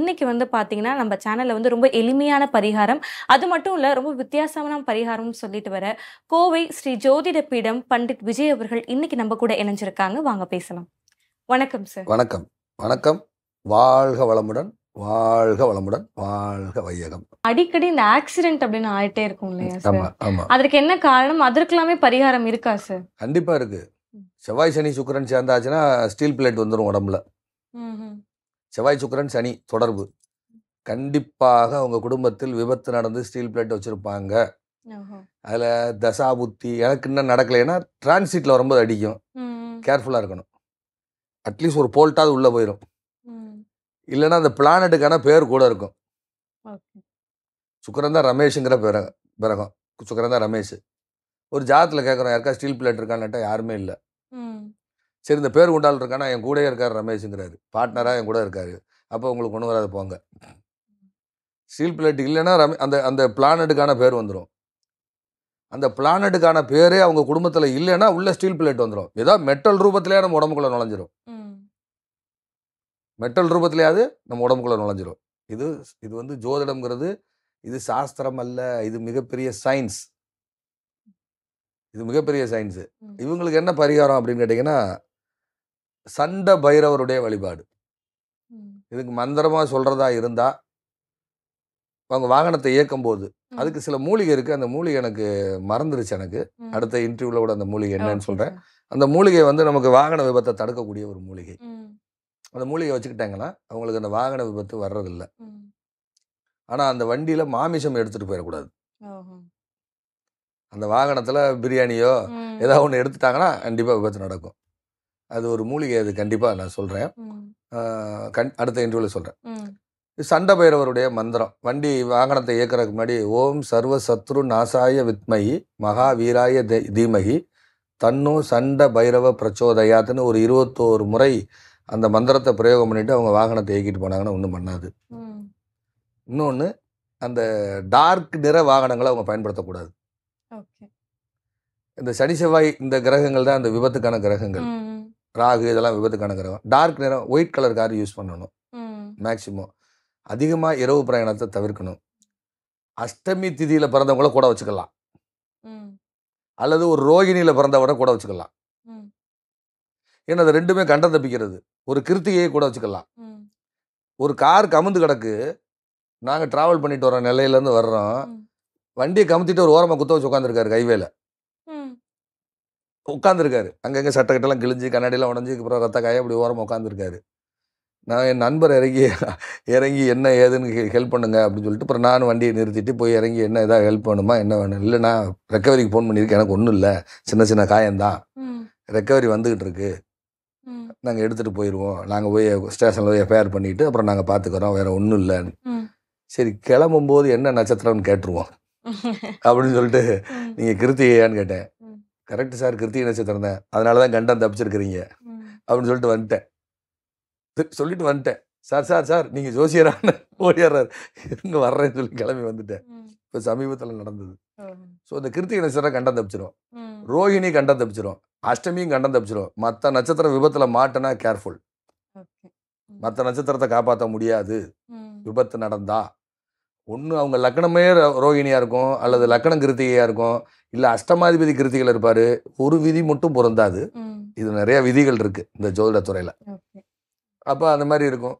இன்னைக்கு வந்து பார்த்தீங்கன்னா நம்ம சேனலில் வந்து ரொம்ப எளிமையான பரிகாரம் அது மட்டும் இல்லை ரொம்ப வித்தியாசமான பரிகாரம்னு சொல்லிட்டு வர கோவை ஸ்ரீ ஜோதிட பீடம் பண்டிட் விஜய் அவர்கள் இன்னைக்கு நம்ம கூட இணைஞ்சிருக்காங்க வாங்க பேசலாம் வணக்கம் சார் வணக்கம் வணக்கம் வாழ்க வளமுடன் வாழ்க வளமுடன் வாழ்க வையகம் அடிக்கடி இந்த ஆக்சிடென்ட் அப்படின்னு ஆயிட்டே இருக்கும் இல்லையா அதற்கு என்ன காரணம் அதற்கெல்லாமே பரிகாரம் இருக்கா சார் கண்டிப்பா இருக்கு செவ்வாய் சனி சுக்கரன் சேர்ந்தாச்சுன்னா ஸ்டீல் பிளேட் வந்துடும் உடம்புல செவ்வாய் சுக்கரன் சனி தொடர்பு கண்டிப்பாக அவங்க குடும்பத்தில் விபத்து நடந்து ஸ்டீல் பிளேட் வச்சுருப்பாங்க அதில் தசா புத்தி எனக்கு இன்னும் நடக்கலைன்னா டிரான்சிட்ல வரும்போது அடிக்கும் கேர்ஃபுல்லாக இருக்கணும் அட்லீஸ்ட் ஒரு போல்ட்டாவது உள்ளே போயிடும் இல்லைன்னா அந்த பிளானட்டுக்கான பேர் கூட இருக்கும் சுக்கரன் தான் ரமேஷுங்கிற பிற பிறகம் சுக்கரன் தான் ரமேஷ் ஒரு ஜாதத்தில் கேட்குறோம் யாருக்கா ஸ்டீல் பிளேட் இருக்கான்னுட்டா யாருமே இல்லை சரி இந்த பேர் உண்டால் இருக்கானா என் கூடயே இருக்கார் ரமேஷுங்கிறாரு பார்ட்னராக என் கூட இருக்கார் அப்போ உங்களுக்கு ஒன்று வராது போங்க ஸ்டீல் பிளேட் இல்லைன்னா ரமே அந்த அந்த பிளானட்டுக்கான பேர் வந்துடும் அந்த பிளானட்டுக்கான பேரே அவங்க குடும்பத்தில் இல்லைன்னா உள்ள ஸ்டீல் பிளேட் வந்துடும் ஏதோ மெட்டல் ரூபத்திலே நம்ம உடம்புக்குள்ளே நுழைஞ்சிரும் மெட்டல் ரூபத்திலேயாவது நம்ம உடம்புக்குள்ளே நுழைஞ்சிரும் இது இது வந்து ஜோதிடம்ங்கிறது இது சாஸ்திரம் அல்ல இது மிகப்பெரிய சயின்ஸ் இது மிகப்பெரிய சயின்ஸு இவங்களுக்கு என்ன பரிகாரம் அப்படின்னு கேட்டிங்கன்னா சண்ட பைரவருடைய வழிபாடு இதுக்கு மந்திரமாக சொல்கிறதா இருந்தால் அவங்க வாகனத்தை இயக்கும் போது அதுக்கு சில மூலிகை இருக்குது அந்த மூலிகை எனக்கு மறந்துருச்சு எனக்கு அடுத்த இன்டர்வியூவில் கூட அந்த மூலிகை என்னன்னு சொல்கிறேன் அந்த மூலிகை வந்து நமக்கு வாகன விபத்தை தடுக்கக்கூடிய ஒரு மூலிகை அந்த மூலிகை வச்சுக்கிட்டாங்கன்னா அவங்களுக்கு அந்த வாகன விபத்து வர்றதில்லை ஆனால் அந்த வண்டியில் மாமிசம் எடுத்துகிட்டு போயிடக்கூடாது அந்த வாகனத்தில் பிரியாணியோ ஏதாவது ஒன்று எடுத்துட்டாங்கன்னா கண்டிப்பாக விபத்து நடக்கும் அது ஒரு மூலிகை அது கண்டிப்பாக நான் சொல்கிறேன் கண் அடுத்த இன்டர்வியூல சொல்கிறேன் சண்ட பைரவருடைய மந்திரம் வண்டி வாகனத்தை இயக்கிறதுக்கு முன்னாடி ஓம் சர்வ சத்ரு நாசாய வித்மகி மகாவீராய தீமகி தன்னும் சண்ட பைரவ பிரச்சோதயாத்துன்னு ஒரு இருபத்தோரு முறை அந்த மந்திரத்தை பிரயோகம் பண்ணிட்டு அவங்க வாகனத்தை இயக்கிட்டு போனாங்கன்னா ஒன்றும் பண்ணாது இன்னொன்று அந்த டார்க் நிற வாகனங்களை அவங்க பயன்படுத்தக்கூடாது இந்த சனி செவ்வாய் இந்த கிரகங்கள் தான் அந்த விபத்துக்கான கிரகங்கள் ராகு இதெல்லாம் விபத்துக்கான கிரகம் டார்க் நிறம் ஒயிட் கலர் கார் யூஸ் பண்ணணும் மேக்சிமம் அதிகமாக இரவு பிரயாணத்தை தவிர்க்கணும் அஷ்டமி திதியில் பிறந்தவங்கள கூட வச்சுக்கலாம் அல்லது ஒரு ரோகிணியில் பிறந்தவரை கூட வச்சுக்கலாம் ஏன்னா அது ரெண்டுமே கண்டம் தப்பிக்கிறது ஒரு கிருத்திகையை கூட வச்சுக்கலாம் ஒரு கார் கமுந்து கிடக்கு நாங்கள் ட்ராவல் பண்ணிட்டு வரோம் நிலையிலேருந்து வர்றோம் வண்டியை கமுத்திட்டு ஒரு ஓரமாக குத்த வச்சு உட்காந்துருக்காரு ஹைவேல உட்காந்துருக்காரு அங்கங்கே சட்டக்கட்டெல்லாம் கிழிஞ்சு கண்ணாடியெல்லாம் உடஞ்சி அப்புறம் ரத்த காய அப்படி ஓரம் உட்காந்துருக்காரு நான் என் நண்பர் இறங்கி இறங்கி என்ன ஏதுன்னு ஹெல்ப் பண்ணுங்க அப்படின்னு சொல்லிட்டு அப்புறம் நானும் வண்டியை நிறுத்திட்டு போய் இறங்கி என்ன ஏதாவது ஹெல்ப் பண்ணுமா என்ன வேணும் இல்லை நான் ரெக்கவரிக்கு ஃபோன் பண்ணியிருக்கேன் எனக்கு ஒன்றும் இல்லை சின்ன சின்ன காயந்தான் ரெக்கவரி வந்துக்கிட்டு இருக்கு நாங்கள் எடுத்துகிட்டு போயிடுவோம் நாங்கள் போய் ஸ்டேஷனில் போய் எஃப்ஐஆர் பண்ணிவிட்டு அப்புறம் நாங்கள் பார்த்துக்குறோம் வேறு ஒன்றும் இல்லைன்னு சரி கிளம்பும்போது என்ன நட்சத்திரம்னு கேட்டுருவோம் அப்படின்னு சொல்லிட்டு நீங்கள் கிருத்திகையான்னு கேட்டேன் கரெக்ட் சார் கிருத்திகை நட்சத்திரம் தான் அதனால தான் கண்டம் தப்பிச்சிருக்கிறீங்க அப்படின்னு சொல்லிட்டு வந்துட்டேன் சொல்லிட்டு வந்துட்டேன் சார் சார் சார் நீங்கள் ஜோசியரான ஓடியாடுறாரு இருங்க வர்றேன்னு சொல்லி கிளம்பி வந்துட்டேன் இப்போ சமீபத்தில் நடந்தது ஸோ இந்த கிருத்திகை நட்சத்திரம் கண்டம் தப்பிச்சிடும் ரோஹிணி கண்டம் தப்பிச்சிடும் அஷ்டமியும் கண்டம் தப்பிச்சிடும் மற்ற நட்சத்திரம் விபத்தில் மாட்டேன்னா கேர்ஃபுல் மற்ற நட்சத்திரத்தை காப்பாற்ற முடியாது விபத்து நடந்தா ஒன்று அவங்க லக்கணமே ரோகிணியாக இருக்கும் அல்லது லக்கணம் கிருத்திகையாக இருக்கும் இல்லை அஷ்டமாதிபதி கிருத்திகள் இருப்பார் ஒரு விதி மட்டும் பொருந்தாது இது நிறைய விதிகள் இருக்குது இந்த ஜோதிட துறையில் அப்போ அந்த மாதிரி இருக்கும்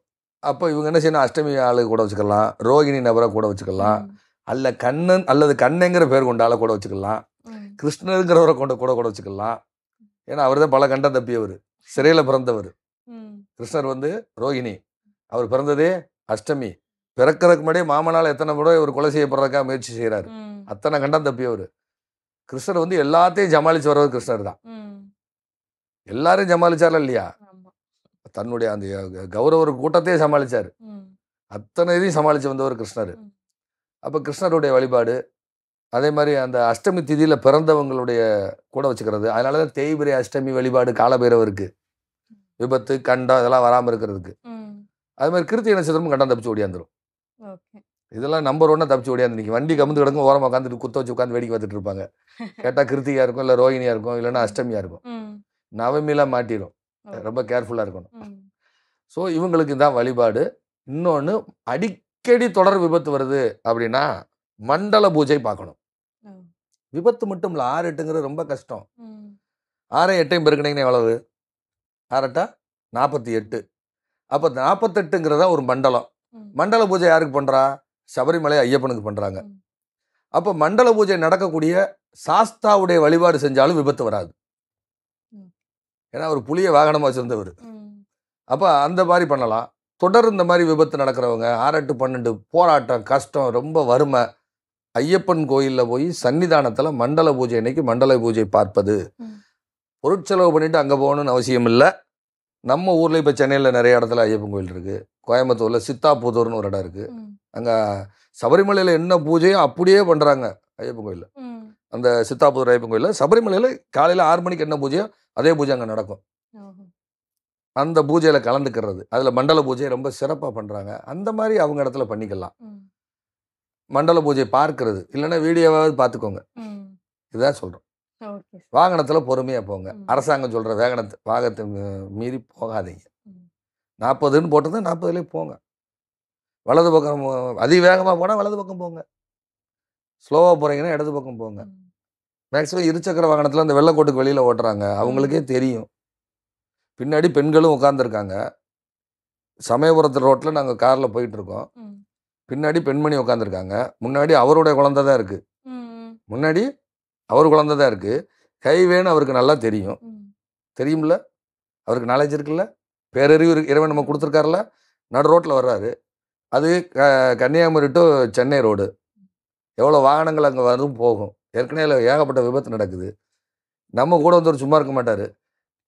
அப்போ இவங்க என்ன செய்யணும் அஷ்டமி ஆளு கூட வச்சுக்கலாம் ரோகிணி நபரை கூட வச்சுக்கலாம் அல்ல கண்ணன் அல்லது கண்ணங்கிற பேர் கொண்ட ஆளை கூட வச்சுக்கலாம் கிருஷ்ணருங்கிறவரை கொண்ட கூட கூட வச்சுக்கலாம் ஏன்னா அவர் தான் பல கண்டம் தப்பியவர் சிறையில் பிறந்தவர் கிருஷ்ணர் வந்து ரோகிணி அவர் பிறந்ததே அஷ்டமி பிறக்கிறதுக்கு முன்னாடியே மாமனால் எத்தனை முறை இவர் கொலை செய்யப்படுறதுக்காக முயற்சி செய்கிறாரு அத்தனை கண்டம் தப்பியவர் கிருஷ்ணர் வந்து எல்லாத்தையும் ஜமாளிச்சு வர்றது கிருஷ்ணர் தான் எல்லாரையும் ஜமாளிச்சாரா இல்லையா தன்னுடைய அந்த கௌரவர் கூட்டத்தையே சமாளிச்சார் அத்தனை இதையும் சமாளித்து வந்தவர் கிருஷ்ணர் அப்போ கிருஷ்ணருடைய வழிபாடு அதே மாதிரி அந்த அஷ்டமி திதியில் பிறந்தவங்களுடைய கூட வச்சுக்கிறது அதனால தான் தேய்பிரை அஷ்டமி வழிபாடு காலபைரவருக்கு விபத்து கண்டம் இதெல்லாம் வராமல் இருக்கிறதுக்கு அது மாதிரி கிருத்திக நட்சத்திரமும் கண்டம் தப்பிச்சு ஓடியாந்துரும் இதெல்லாம் நம்பர் ஒன்னா தப்பிச்சு ஓடியாந்து நீங்க வண்டி கமுந்து கிடக்கும் ஓரமா உட்காந்துட்டு குத்த வச்சு உட்காந்து வேடிக்கை பார்த்துட்டு இருப்பாங்க கேட்டால் கிருத்திகா இருக்கும் இல்லை ரோஹிணியா இருக்கும் இல்லைன்னா அஷ்டமியா இருக்கும் நவமிலாம் மாட்டிடும் ரொம்ப கேர்ஃபுல்லா இருக்கணும் ஸோ இவங்களுக்கு தான் வழிபாடு இன்னொன்று அடிக்கடி தொடர் விபத்து வருது அப்படின்னா மண்டல பூஜை பார்க்கணும் விபத்து மட்டும் இல்லை ஆறு எட்டுங்கிறது ரொம்ப கஷ்டம் ஆறு எட்டையும் பெருக்கினீங்கன்னா எவ்வளவு ஆறட்டா நாற்பத்தி எட்டு அப்போ நாற்பத்தெட்டுங்கிறதா ஒரு மண்டலம் மண்டல பூஜை யாருக்கு பண்ணுறா சபரிமலை ஐயப்பனுக்கு பண்ணுறாங்க அப்போ மண்டல பூஜை நடக்கக்கூடிய சாஸ்தாவுடைய வழிபாடு செஞ்சாலும் விபத்து வராது ஏன்னா ஒரு புளிய வாகனமாக வச்சுருந்தவர் அப்போ அந்த மாதிரி பண்ணலாம் தொடர் இந்த மாதிரி விபத்து நடக்கிறவங்க ஆறெட்டு பன்னெண்டு போராட்டம் கஷ்டம் ரொம்ப வறுமை ஐயப்பன் கோயிலில் போய் சன்னிதானத்தில் மண்டல பூஜை அன்னைக்கு மண்டல பூஜை பார்ப்பது பொருட்செலவு பண்ணிட்டு அங்கே போகணும்னு அவசியம் இல்லை நம்ம ஊரில் இப்போ சென்னையில் நிறைய இடத்துல ஐயப்பன் கோயில் இருக்குது கோயம்புத்தூரில் சித்தாபுதூர்னு ஒரு இடம் இருக்குது அங்கே சபரிமலையில் என்ன பூஜையும் அப்படியே பண்ணுறாங்க ஐயப்பன் கோயிலில் அந்த சித்தாபுதூர் ஐயப்பன் கோயிலில் சபரிமலையில் காலையில் ஆறு மணிக்கு என்ன பூஜையோ அதே பூஜை அங்கே நடக்கும் அந்த பூஜையில் கலந்துக்கிறது அதில் மண்டல பூஜையை ரொம்ப சிறப்பாக பண்ணுறாங்க அந்த மாதிரி அவங்க இடத்துல பண்ணிக்கலாம் மண்டல பூஜை பார்க்கறது இல்லைன்னா வீடியோவாவது பார்த்துக்கோங்க இதுதான் சொல்கிறோம் வாகனத்தில் பொறுமையாக போங்க அரசாங்கம் சொல்கிற வேகனத்தை வாகனத்தை மீறி போகாதீங்க நாற்பதுன்னு போட்டது நாற்பதுலேயே போங்க வலது பக்கம் அதிவேகமாக போனால் வலது பக்கம் போங்க ஸ்லோவாக போகிறீங்கன்னா இடது பக்கம் போங்க மேக்ஸிமம் இருசக்கர வாகனத்தில் அந்த வெள்ளக்கோட்டுக்கு வெளியில் ஓட்டுறாங்க அவங்களுக்கே தெரியும் பின்னாடி பெண்களும் உட்காந்துருக்காங்க சமயபுரத்து ரோட்டில் நாங்கள் காரில் போயிட்டுருக்கோம் பின்னாடி பெண்மணி உட்காந்துருக்காங்க முன்னாடி அவருடைய குழந்தை தான் இருக்குது முன்னாடி அவர் குழந்த தான் இருக்குது கைவேன்னு அவருக்கு நல்லா தெரியும் தெரியும்ல அவருக்கு நாலேஜ் இருக்குல்ல பேரறிவு இறைவன் நம்ம கொடுத்துருக்காருல நடு ரோட்டில் வர்றாரு அது க கன்னியாகுமரி டு சென்னை ரோடு எவ்வளோ வாகனங்கள் அங்கே வரும் போகும் ஏற்கனவே ஏகப்பட்ட விபத்து நடக்குது நம்ம கூட வந்து ஒரு சும்மா இருக்க மாட்டார்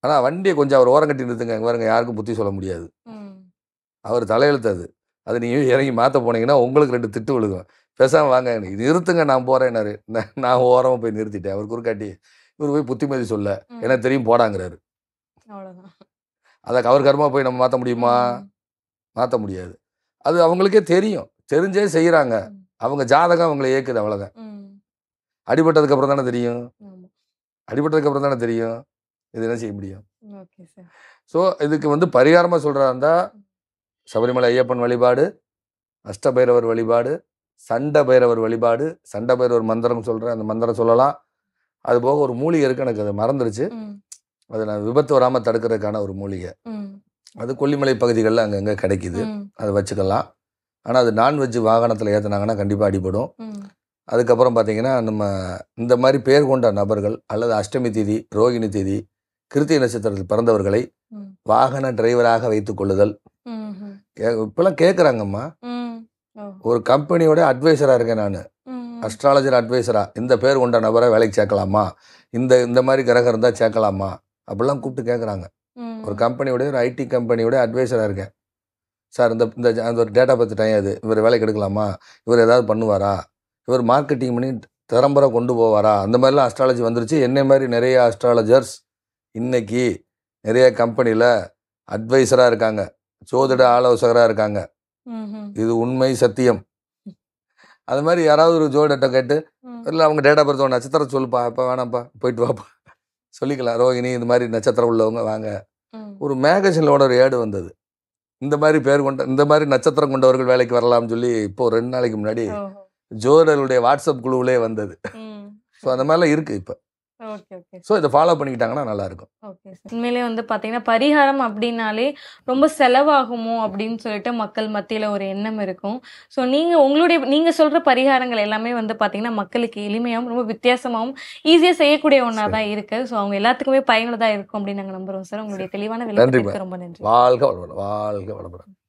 ஆனால் வண்டியை கொஞ்சம் அவர் ஓரம் கட்டி நிறுத்துங்க அங்கே பாருங்க யாருக்கும் புத்தி சொல்ல முடியாது அவர் தலையெழுத்தாது அது அது நீங்கள் இறங்கி மாற்ற போனீங்கன்னா உங்களுக்கு ரெண்டு திட்டு விழுகும் பேசாமல் வாங்க இது இருத்துங்க நான் போகிறேன்னாரு நான் ஓரமாக போய் நிறுத்திட்டேன் அவர் குறுக்காட்டி இவர் போய் புத்திமதி சொல்ல எனக்கு தெரியும் போடாங்கிறாரு அதை அவர் கர்மா போய் நம்ம மாற்ற முடியுமா மாற்ற முடியாது அது அவங்களுக்கே தெரியும் தெரிஞ்சே செய்கிறாங்க அவங்க ஜாதகம் அவங்களை ஏற்குது அவ்வளோதான் அடிபட்டதுக்கு அப்புறம் தானே தெரியும் அடிபட்டதுக்கு அப்புறம் தானே தெரியும் இது என்ன செய்ய முடியும் ஸோ இதுக்கு வந்து பரிகாரமாக சொல்கிறாருந்தா இருந்தால் சபரிமலை ஐயப்பன் வழிபாடு அஷ்டபைரவர் வழிபாடு சண்டை பைரவர் வழிபாடு சண்டை பைரவர் மந்திரம் சொல்கிறேன் அந்த மந்திரம் சொல்லலாம் அது போக ஒரு மூலிகை இருக்குது எனக்கு அது மறந்துருச்சு அது நான் விபத்து வராமல் தடுக்கிறதுக்கான ஒரு மூலிகை அது கொல்லிமலை பகுதிகளில் அங்கங்கே கிடைக்கிது அதை வச்சுக்கலாம் ஆனால் அது நான்வெஜ் வாகனத்தில் ஏற்றினாங்கன்னா கண்டிப்பாக அடிபடும் அதுக்கப்புறம் பார்த்தீங்கன்னா நம்ம இந்த மாதிரி பேர் கொண்ட நபர்கள் அல்லது அஷ்டமி தேதி ரோகிணி தேதி கிருத்திய நட்சத்திரத்தில் பிறந்தவர்களை வாகன டிரைவராக வைத்துக் கொள்ளுதல் இப்பெல்லாம் கேட்குறாங்கம்மா ஒரு கம்பெனியோட அட்வைசராக இருக்கேன் நான் அஸ்ட்ராலஜர் அட்வைசராக இந்த பேர் கொண்ட நபரை வேலைக்கு சேர்க்கலாமா இந்த இந்த மாதிரி கிரகம் இருந்தால் சேர்க்கலாமா அப்படிலாம் கூப்பிட்டு கேட்குறாங்க ஒரு கம்பெனியோட ஒரு ஐடி கம்பெனியோட அட்வைசராக இருக்கேன் சார் இந்த இந்த அந்த ஒரு டேட்டா பற்றி டைம் அது இவர் வேலைக்கு எடுக்கலாமா இவர் ஏதாவது பண்ணுவாரா இவர் மார்க்கெட்டிங் பண்ணி திறம்பர கொண்டு போவாரா அந்த மாதிரிலாம் அஸ்ட்ராலஜி வந்துருச்சு என்ன மாதிரி நிறைய அஸ்ட்ராலஜர்ஸ் இன்றைக்கி நிறைய கம்பெனியில் அட்வைஸராக இருக்காங்க ஜோதிட ஆலோசகராக இருக்காங்க இது உண்மை சத்தியம் அது மாதிரி யாராவது ஒரு ஜோடட்ட கேட்டு இல்லை அவங்க டேட் ஆஃப் பர்த் நட்சத்திரம் சொல்லுப்பா இப்போ வேணாம்ப்பா போயிட்டு வாப்பா சொல்லிக்கலாம் ரோகிணி இந்த மாதிரி நட்சத்திரம் உள்ளவங்க வாங்க ஒரு மேகசினோட ஒரு ஏடு வந்தது இந்த மாதிரி பேர் கொண்ட இந்த மாதிரி நட்சத்திரம் கொண்டவர்கள் வேலைக்கு வரலாம்னு சொல்லி இப்போ ரெண்டு நாளைக்கு முன்னாடி ஜோடருடைய வாட்ஸ்அப் குழுவிலே வந்தது ஸோ அந்த மாதிரிலாம் இருக்குது இப்போ ஸோ இதை ஃபாலோ பண்ணிக்கிட்டாங்கன்னா நல்லாயிருக்கும் ஓகே உண்மையிலே வந்து பார்த்தீங்கன்னா பரிகாரம் அப்படின்னாலே ரொம்ப செலவாகுமோ அப்படின்னு சொல்லிட்டு மக்கள் மத்தியில் ஒரு எண்ணம் இருக்கும் ஸோ நீங்கள் உங்களுடைய நீங்கள் சொல்கிற பரிகாரங்கள் எல்லாமே வந்து பார்த்தீங்கன்னா மக்களுக்கு எளிமையாகவும் ரொம்ப வித்தியாசமாகவும் ஈஸியாக செய்யக்கூடிய ஒன்றா தான் இருக்குது ஸோ அவங்க எல்லாத்துக்குமே பயனுள்ளதாக இருக்கும் அப்படின்னு நாங்கள் நம்புகிறோம் சார் உங்களுடைய தெளிவான விளையாட்டு ரொம்ப நன்றி வாழ்க வளமுடன் வாழ்க வளமுடன்